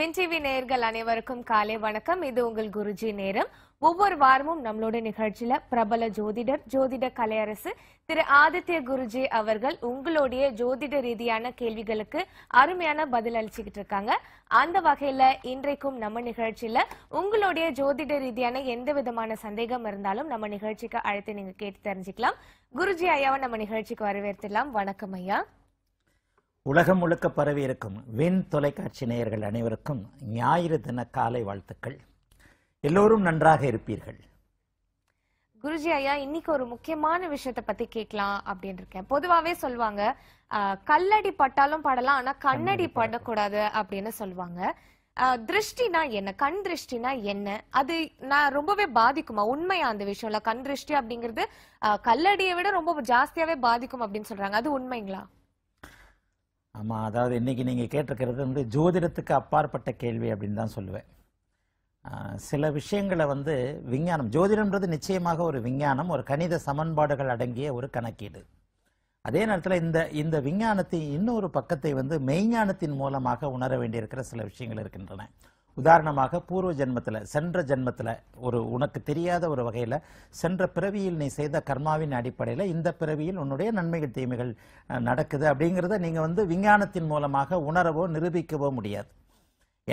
பின் நேர்கள் அனைவருக்கும் காலை வணக்கம் இது உங்கள் குருஜி நேரம் ஒவ்வொரு வாரமும் நம்மளோட நிகழ்ச்சியில பிரபல ஜோதிடர் ஜோதிட கலையரசு திரு ஆதித்ய குருஜி அவர்கள் உங்களுடைய ஜோதிட ரீதியான கேள்விகளுக்கு அருமையான பதில் அளிச்சுக்கிட்டு இருக்காங்க அந்த வகையில இன்றைக்கும் நம்ம நிகழ்ச்சியில உங்களுடைய ஜோதிட ரீதியான எந்த விதமான சந்தேகம் இருந்தாலும் நம்ம நிகழ்ச்சிக்கு அழைத்து நீங்க கேட்டு தெரிஞ்சுக்கலாம் குருஜி ஐயாவை நம்ம நிகழ்ச்சிக்கு வரவேற்கலாம் வணக்கம் ஐயா உலகம் முழுக்க பரவி இருக்கும் வெண் தொலைக்காட்சி நேயர்கள் அனைவருக்கும் ஞாயிறு தின காலை வாழ்த்துக்கள் எல்லோரும் நன்றாக இருப்பீர்கள் குருஜி ஐயா இன்னைக்கு ஒரு முக்கியமான விஷயத்தை பத்தி கேட்கலாம் அப்படின்னு இருக்கேன் பொதுவாவே சொல்லுவாங்க கல்லடி பட்டாலும் படலாம் ஆனா கண்ணடி படக்கூடாது அப்படின்னு சொல்லுவாங்க திருஷ்டினா என்ன கண் திருஷ்டினா என்ன அது நான் ரொம்பவே பாதிக்குமா உண்மையா அந்த விஷயம்ல கண் திருஷ்டி அப்படிங்கிறது கல்லடியை விட ரொம்ப ஜாஸ்தியாவே பாதிக்கும் அப்படின்னு சொல்றாங்க அது உண்மைங்களா ஆமாம் அதாவது இன்றைக்கி நீங்கள் கேட்டிருக்கிறது வந்து ஜோதிடத்துக்கு அப்பாற்பட்ட கேள்வி அப்படின்னு தான் சொல்லுவேன் சில விஷயங்களை வந்து விஞ்ஞானம் ஜோதிடம்ன்றது நிச்சயமாக ஒரு விஞ்ஞானம் ஒரு கணித சமன்பாடுகள் அடங்கிய ஒரு கணக்கீடு அதே நேரத்தில் இந்த இந்த விஞ்ஞானத்தின் இன்னொரு பக்கத்தை வந்து மெய்ஞானத்தின் மூலமாக உணர வேண்டியிருக்கிற சில விஷயங்கள் இருக்கின்றன உதாரணமாக பூர்வ ஜென்மத்தில் சென்ற ஜென்மத்தில் ஒரு உனக்கு தெரியாத ஒரு வகையில் சென்ற பிறவியில் நீ செய்த கர்மாவின் அடிப்படையில் இந்த பிறவியில் உன்னுடைய நன்மைகள் தீமைகள் நடக்குது அப்படிங்கிறத நீங்கள் வந்து விஞ்ஞானத்தின் மூலமாக உணரவோ நிரூபிக்கவோ முடியாது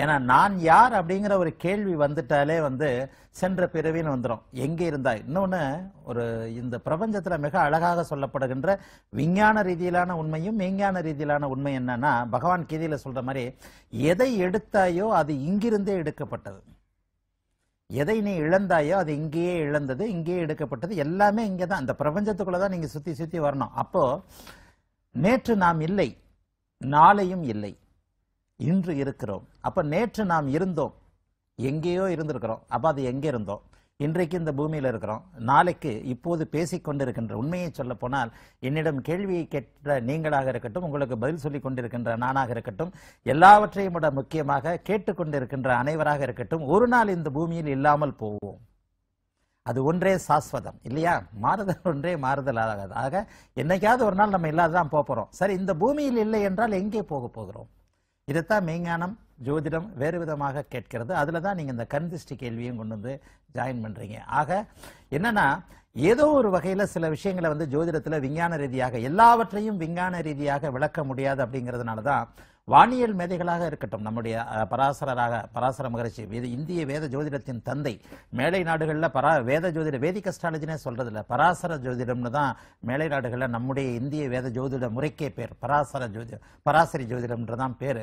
ஏன்னா நான் யார் அப்படிங்கிற ஒரு கேள்வி வந்துட்டாலே வந்து சென்ற பிறவின்னு வந்துடும் எங்கே இருந்தாய் இன்னொன்று ஒரு இந்த பிரபஞ்சத்தில் மிக அழகாக சொல்லப்படுகின்ற விஞ்ஞான ரீதியிலான உண்மையும் மெய்ஞான ரீதியிலான உண்மை என்னன்னா பகவான் கீதையில் சொல்கிற மாதிரி எதை எடுத்தாயோ அது இங்கிருந்தே எடுக்கப்பட்டது எதை நீ இழந்தாயோ அது இங்கேயே இழந்தது இங்கேயே எடுக்கப்பட்டது எல்லாமே இங்கே தான் அந்த பிரபஞ்சத்துக்குள்ளே தான் நீங்கள் சுற்றி சுற்றி வரணும் அப்போது நேற்று நாம் இல்லை நாளையும் இல்லை இன்று இருக்கிறோம் அப்போ நேற்று நாம் இருந்தோம் எங்கேயோ இருந்திருக்கிறோம் அப்போ அது எங்கே இருந்தோம் இன்றைக்கு இந்த பூமியில் இருக்கிறோம் நாளைக்கு இப்போது பேசிக்கொண்டிருக்கின்ற உண்மையை சொல்ல போனால் என்னிடம் கேள்வியை கேட்ட நீங்களாக இருக்கட்டும் உங்களுக்கு பதில் சொல்லி கொண்டிருக்கின்ற நானாக இருக்கட்டும் எல்லாவற்றையும் விட முக்கியமாக கேட்டுக்கொண்டிருக்கின்ற அனைவராக இருக்கட்டும் ஒரு நாள் இந்த பூமியில் இல்லாமல் போவோம் அது ஒன்றே சாஸ்வதம் இல்லையா மாறுதல் ஒன்றே மாறுதல் ஆகாது ஆக என்னைக்காவது ஒரு நாள் நம்ம போக போகிறோம் சரி இந்த பூமியில் இல்லை என்றால் எங்கே போக போகிறோம் இதைத்தான் மெய்ஞானம் ஜோதிடம் வேறு விதமாக கேட்கிறது அதில் தான் நீங்கள் இந்த கண்திஷ்டி கேள்வியும் கொண்டு வந்து ஜாயின் பண்ணுறீங்க ஆக என்னென்னா ஏதோ ஒரு வகையில் சில விஷயங்களை வந்து ஜோதிடத்தில் விஞ்ஞான ரீதியாக எல்லாவற்றையும் விஞ்ஞான ரீதியாக விளக்க முடியாது அப்படிங்கிறதுனால தான் வானியல் மேதைகளாக இருக்கட்டும் நம்முடைய பராசரராக பராசர மகரிஷி இந்திய வேத ஜோதிடத்தின் தந்தை மேலை நாடுகளில் பரா வேத ஜோதிட வேதிக் அஸ்ட்ராலஜினே இல்லை பராசர ஜோதிடம்னு தான் மேலை நாடுகளில் நம்முடைய இந்திய வேத ஜோதிட முறைக்கே பேர் பராசர ஜோதி பராசரி ஜோதிடம்ன்றதான் பேர்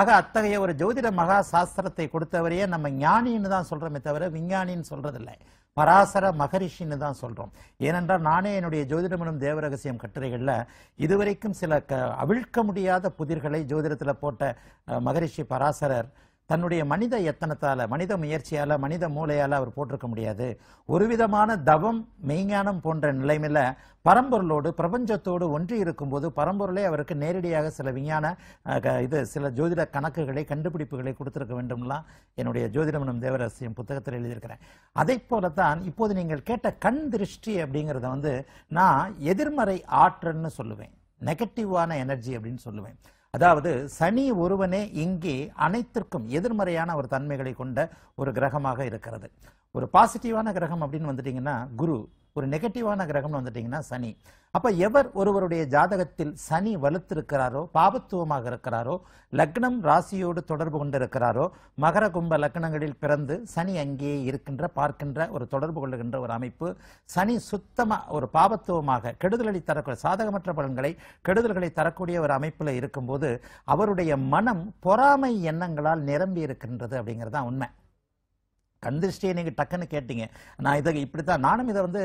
ஆக அத்தகைய ஒரு ஜோதிட மகா சாஸ்திரத்தை கொடுத்தவரையே நம்ம ஞானின்னு தான் சொல்கிறோமே தவிர விஞ்ஞானின்னு இல்லை பராசர மகரிஷின்னு தான் சொல்கிறோம் ஏனென்றால் நானே என்னுடைய ஜோதிடமனும் தேவரகசியம் கட்டுரைகளில் இதுவரைக்கும் சில க அவிழ்க்க முடியாத புதிர்களை ஜோதிடத்தில் போட்ட மகரிஷி பராசரர் தன்னுடைய மனித எத்தனத்தால் மனித முயற்சியால் மனித மூளையால் அவர் போட்டிருக்க முடியாது ஒரு விதமான தவம் மெய்ஞானம் போன்ற நிலைமையில் பரம்பொருளோடு பிரபஞ்சத்தோடு ஒன்றி இருக்கும்போது பரம்பொருளே அவருக்கு நேரடியாக சில விஞ்ஞான இது சில ஜோதிட கணக்குகளை கண்டுபிடிப்புகளை கொடுத்துருக்க வேண்டும்லாம் என்னுடைய ஜோதிடமனம் தேவரசியம் புத்தகத்தில் எழுதியிருக்கிறேன் அதை போலத்தான் இப்போது நீங்கள் கேட்ட கண் திருஷ்டி அப்படிங்கிறத வந்து நான் எதிர்மறை ஆற்றல்னு சொல்லுவேன் நெகட்டிவான எனர்ஜி அப்படின்னு சொல்லுவேன் அதாவது சனி ஒருவனே இங்கே அனைத்திற்கும் எதிர்மறையான ஒரு தன்மைகளை கொண்ட ஒரு கிரகமாக இருக்கிறது ஒரு பாசிட்டிவான கிரகம் அப்படின்னு வந்துட்டிங்கன்னா குரு ஒரு நெகட்டிவான கிரகம்னு வந்துட்டீங்கன்னா சனி அப்போ எவர் ஒருவருடைய ஜாதகத்தில் சனி வலுத்திருக்கிறாரோ பாபத்துவமாக இருக்கிறாரோ லக்னம் ராசியோடு தொடர்பு கொண்டிருக்கிறாரோ மகர கும்ப லக்னங்களில் பிறந்து சனி அங்கேயே இருக்கின்ற பார்க்கின்ற ஒரு தொடர்பு கொள்ளுகின்ற ஒரு அமைப்பு சனி சுத்தமாக ஒரு பாபத்துவமாக கெடுதலடி தரக்கூடிய சாதகமற்ற பலன்களை கெடுதல்களை தரக்கூடிய ஒரு அமைப்பில் இருக்கும்போது அவருடைய மனம் பொறாமை எண்ணங்களால் நிரம்பி இருக்கின்றது அப்படிங்கிறது தான் உண்மை கந்திருஷ்டியை நீங்கள் டக்குன்னு கேட்டீங்க நான் இதை இப்படித்தான் நானும் இதை வந்து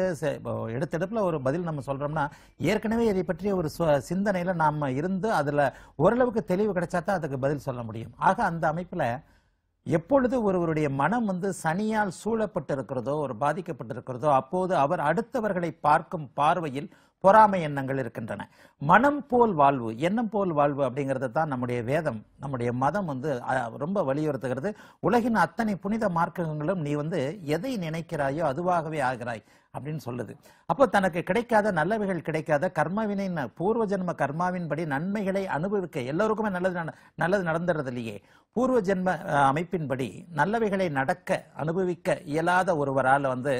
எடுத்தெடுப்பில் ஒரு பதில் நம்ம சொல்கிறோம்னா ஏற்கனவே இதை பற்றிய ஒரு சிந்தனையில் நாம் இருந்து அதில் ஓரளவுக்கு தெளிவு கிடைச்சா தான் அதுக்கு பதில் சொல்ல முடியும் ஆக அந்த அமைப்பில் எப்பொழுது ஒருவருடைய மனம் வந்து சனியால் சூழப்பட்டிருக்கிறதோ ஒரு பாதிக்கப்பட்டிருக்கிறதோ அப்போது அவர் அடுத்தவர்களை பார்க்கும் பார்வையில் பொறாமை எண்ணங்கள் இருக்கின்றன மனம் போல் வாழ்வு எண்ணம் போல் வாழ்வு அப்படிங்கிறது தான் நம்முடைய வேதம் நம்முடைய மதம் வந்து ரொம்ப வலியுறுத்துகிறது உலகின் அத்தனை புனித மார்க்கங்களும் நீ வந்து எதை நினைக்கிறாயோ அதுவாகவே ஆகிறாய் அப்படின்னு சொல்லுது அப்போ தனக்கு கிடைக்காத நல்லவைகள் கிடைக்காத கர்மாவினை பூர்வ ஜென்ம கர்மாவின்படி நன்மைகளை அனுபவிக்க எல்லோருக்குமே நல்லது நல்லது நடந்துடுறது இல்லையே பூர்வ ஜென்ம அமைப்பின்படி நல்லவைகளை நடக்க அனுபவிக்க இயலாத ஒருவரால் வந்து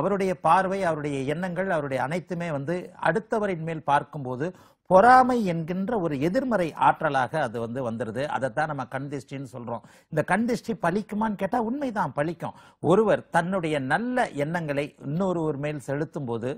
அவருடைய பார்வை அவருடைய எண்ணங்கள் அவருடைய அனைத்துமே வந்து அடுத்தவரின் மேல் பார்க்கும்போது பொறாமை என்கின்ற ஒரு எதிர்மறை ஆற்றலாக அது வந்து வந்துடுது அதைத்தான் நம்ம கண்திஷ்டின்னு சொல்கிறோம் இந்த கண்திஷ்டி பழிக்குமான்னு கேட்டால் உண்மைதான் பழிக்கும் ஒருவர் தன்னுடைய நல்ல எண்ணங்களை இன்னொரு ஒரு மேல் செலுத்தும் போது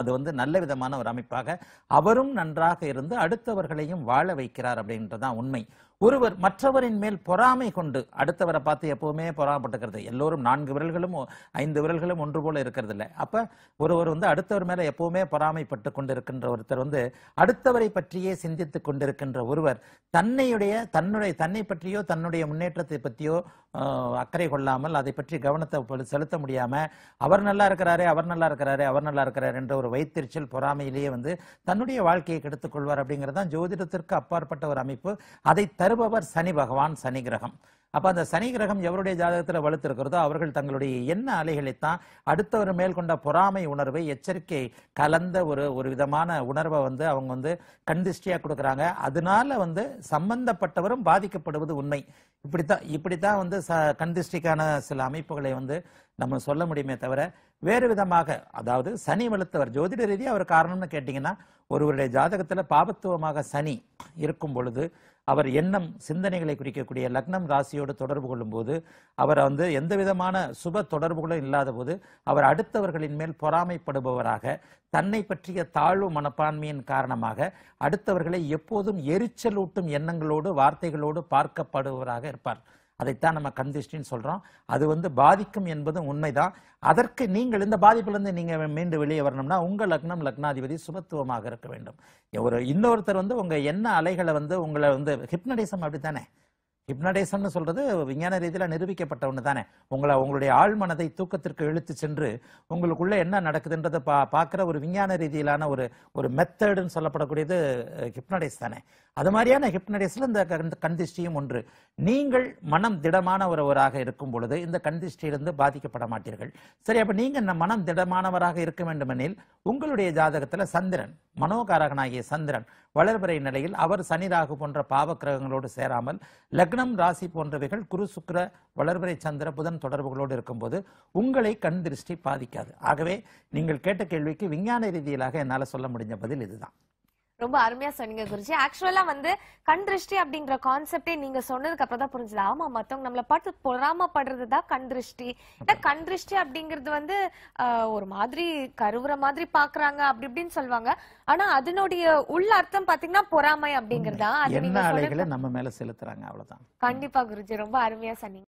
அது வந்து நல்ல விதமான ஒரு அமைப்பாக அவரும் நன்றாக இருந்து அடுத்தவர்களையும் வாழ வைக்கிறார் அப்படின்றதான் உண்மை ஒருவர் மற்றவரின் மேல் பொறாமை கொண்டு அடுத்தவரை பார்த்து எப்பவுமே பொறாமப்பட்டுக்கிறது எல்லோரும் நான்கு விரல்களும் ஐந்து விரல்களும் ஒன்று போல இருக்கிறது இல்லை அப்ப ஒருவர் வந்து அடுத்தவர் மேல எப்பவுமே பொறாமைப்பட்டு கொண்டிருக்கின்ற ஒருத்தர் வந்து அடுத்தவரை பற்றியே சிந்தித்து கொண்டிருக்கின்ற ஒருவர் தன்னையுடைய தன்னுடைய தன்னை பற்றியோ தன்னுடைய முன்னேற்றத்தை பற்றியோ அக்கறை கொள்ளாமல் அதை பற்றி கவனத்தை செலுத்த முடியாமல் அவர் நல்லா இருக்கிறாரு அவர் நல்லா இருக்கிறாரு அவர் நல்லா இருக்கிறாரு என்ற ஒரு வைத்திருச்சல் பொறாமையிலேயே வந்து தன்னுடைய வாழ்க்கையை கெடுத்துக்கொள்வார் அப்படிங்கிறது தான் ஜோதிடத்திற்கு அப்பாற்பட்ட ஒரு அமைப்பு அதை தருபவர் சனி பகவான் சனி கிரகம் அப்போ அந்த சனி கிரகம் எவருடைய ஜாதகத்தில் வலுத்திருக்கிறதோ அவர்கள் தங்களுடைய எண்ண அலைகளைத்தான் அடுத்தவர் மேல் கொண்ட பொறாமை உணர்வை எச்சரிக்கை கலந்த ஒரு ஒரு விதமான உணர்வை வந்து அவங்க வந்து கண்டிஷ்டியாக கொடுக்குறாங்க அதனால வந்து சம்பந்தப்பட்டவரும் பாதிக்கப்படுவது உண்மை இப்படித்தான் இப்படித்தான் வந்து ச கண்டிஷ்டிக்கான சில அமைப்புகளை வந்து நம்ம சொல்ல முடியுமே தவிர வேறு விதமாக அதாவது சனி வலுத்தவர் ஜோதிட ரீதியாக அவர் காரணம்னு கேட்டிங்கன்னா ஒருவருடைய ஜாதகத்தில் பாபத்துவமாக சனி இருக்கும் பொழுது அவர் எண்ணம் சிந்தனைகளை குறிக்கக்கூடிய லக்னம் ராசியோடு தொடர்பு கொள்ளும் போது அவர் வந்து எந்த விதமான சுப தொடர்புகளும் இல்லாத போது அவர் அடுத்தவர்களின் மேல் பொறாமைப்படுபவராக தன்னை பற்றிய தாழ்வு மனப்பான்மையின் காரணமாக அடுத்தவர்களை எப்போதும் எரிச்சலூட்டும் எண்ணங்களோடு வார்த்தைகளோடு பார்க்கப்படுபவராக இருப்பார் அதைத்தான் நம்ம கந்திஷ்டின்னு சொல்கிறோம் அது வந்து பாதிக்கும் என்பதும் உண்மைதான் அதற்கு நீங்கள் இந்த பாதிப்புலேருந்து நீங்கள் மீண்டு வெளியே வரணும்னா உங்கள் லக்னம் லக்னாதிபதி சுபத்துவமாக இருக்க வேண்டும் ஒரு இன்னொருத்தர் வந்து உங்கள் என்ன அலைகளை வந்து உங்களை வந்து ஹிப்னடிசம் அப்படி தானே ஹிப்னடைசன் சொல்றது விஞ்ஞான ரீதியில் நிரூபிக்கப்பட்ட ஒன்று தானே உங்களை உங்களுடைய ஆழ்மனதை தூக்கத்திற்கு இழுத்து சென்று உங்களுக்குள்ள என்ன நடக்குதுன்றதை பா பார்க்குற ஒரு விஞ்ஞான ரீதியிலான ஒரு ஒரு மெத்தடுன்னு சொல்லப்படக்கூடியது ஹிப்னடைஸ் தானே அது மாதிரியான ஹிப்னடைஸ்ல இந்த கண்திஷ்டியும் ஒன்று நீங்கள் மனம் திடமான ஒருவராக இருக்கும் பொழுது இந்த கண்திஷ்டியிலிருந்து பாதிக்கப்பட மாட்டீர்கள் சரி அப்போ நீங்கள் இந்த மனம் திடமானவராக இருக்க வேண்டுமெனில் உங்களுடைய ஜாதகத்தில் சந்திரன் மனோகாரகனாகிய சந்திரன் வளர்பிறை நிலையில் அவர் சனி ராகு போன்ற பாவக்கிரகங்களோடு சேராமல் லக்ன லக்னம் ராசி போன்றவைகள் குரு சுக்கர வளர்வரை சந்திர புதன் தொடர்புகளோடு இருக்கும்போது உங்களை கண் திருஷ்டி பாதிக்காது ஆகவே நீங்கள் கேட்ட கேள்விக்கு விஞ்ஞான ரீதியிலாக என்னால் சொல்ல முடிஞ்ச பதில் இதுதான் ரொம்ப அருமையா சொன்னீங்க குருஜி ஆக்சுவலா வந்து கண் திருஷ்டி அப்படிங்கிற கான்செப்டே நீங்க சொன்னதுக்கு அப்புறம் தான் புரிஞ்சது ஆமா மத்தவங்க நம்மள பார்த்து பொறாமப்படுறது தான் கண் திருஷ்டி இந்த கண் திருஷ்டி அப்படிங்கிறது வந்து ஒரு மாதிரி கருவுற மாதிரி பாக்குறாங்க அப்படி இப்படின்னு சொல்லுவாங்க ஆனா அதனுடைய உள்ள அர்த்தம் பாத்தீங்கன்னா பொறாமை அப்படிங்கறதா அது நம்ம மேல செலுத்துறாங்க அவ்வளவுதான் கண்டிப்பா குருஜி ரொம்ப அருமையா சொன்னீங்க